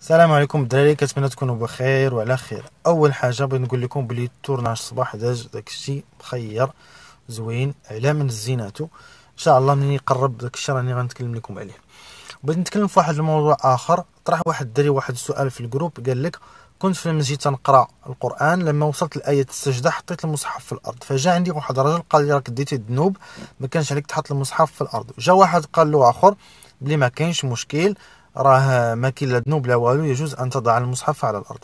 السلام عليكم الدراري كنتمنى تكونوا بخير وعلى خير اول حاجه بغيت نقول لكم بلي التورناج الصباح داج داكشي مخير زوين على من زيناتو ان شاء الله ملي يقرب داكشي راني غنتكلم لكم عليه بغيت نتكلم في واحد الموضوع اخر طرح واحد الدري واحد السؤال في الجروب قال لك كنت في المسجد تنقرا القران لما وصلت لايه السجده حطيت المصحف في الارض فجاء عندي واحد الرجل قال لي راك ديتي الذنوب ما كانش عليك تحط المصحف في الارض جا واحد قال له اخر بلي ما كاينش مشكل راه ما كاين لا ذنوب لا والو يجوز ان تضع المصحف على الارض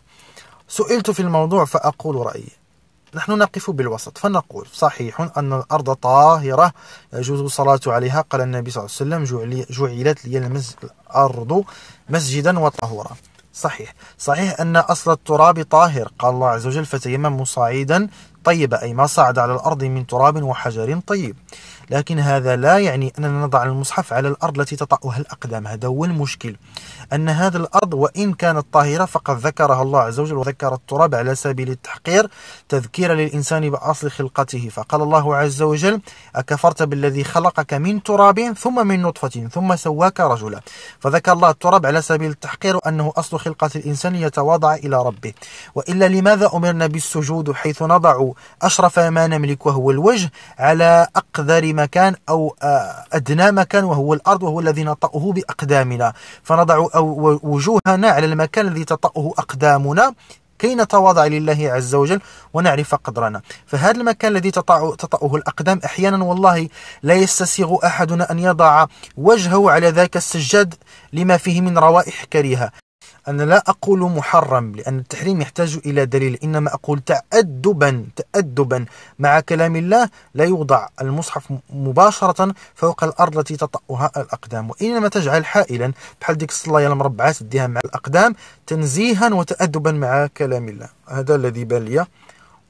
سئلت في الموضوع فاقول رايي نحن نقف بالوسط فنقول صحيح أن الأرض طاهرة يجوز الصلاة عليها قال النبي صلى الله عليه وسلم جعلت لي الأرض مسجدا وطهورا صحيح صحيح أن أصل التراب طاهر قال الله عز وجل فتيمموا صعيدا طيب أي ما صعد على الأرض من تراب وحجر طيب لكن هذا لا يعني أننا نضع المصحف على الأرض التي تطأها الأقدام هذا هو المشكل أن هذا الأرض وإن كانت طاهرة فقد ذكرها الله عز وجل وذكر التراب على سبيل التحقير تذكيرا للإنسان بأصل خلقته فقال الله عز وجل أكفرت بالذي خلقك من تراب ثم من نطفة ثم سواك رجلا فذكر الله التراب على سبيل التحقير أنه أصل خلقة الإنسان يتواضع إلى ربه وإلا لماذا أمرنا بالسجود حيث نضع أشرف ما نملك وهو الوجه على أقدر مكان أو آه، أدنى مكان وهو الأرض وهو الذي نطأه بأقدامنا فنضع وجوهنا على المكان الذي تطأه أقدامنا كي نتواضع لله عز وجل ونعرف قدرنا فهذا المكان الذي تطأه الأقدام أحيانا والله لا يستسيغ أحدنا أن يضع وجهه على ذاك السجاد لما فيه من روائح كريهة أنا لا أقول محرم لأن التحريم يحتاج إلى دليل إنما أقول تأدبا تأدبا مع كلام الله لا يوضع المصحف مباشرة فوق الأرض التي تطأها الأقدام وإنما تجعل حائلا بحال ديك الصلاة المربعات تديها مع الأقدام تنزيها وتأدبا مع كلام الله هذا الذي بان لي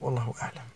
والله أعلم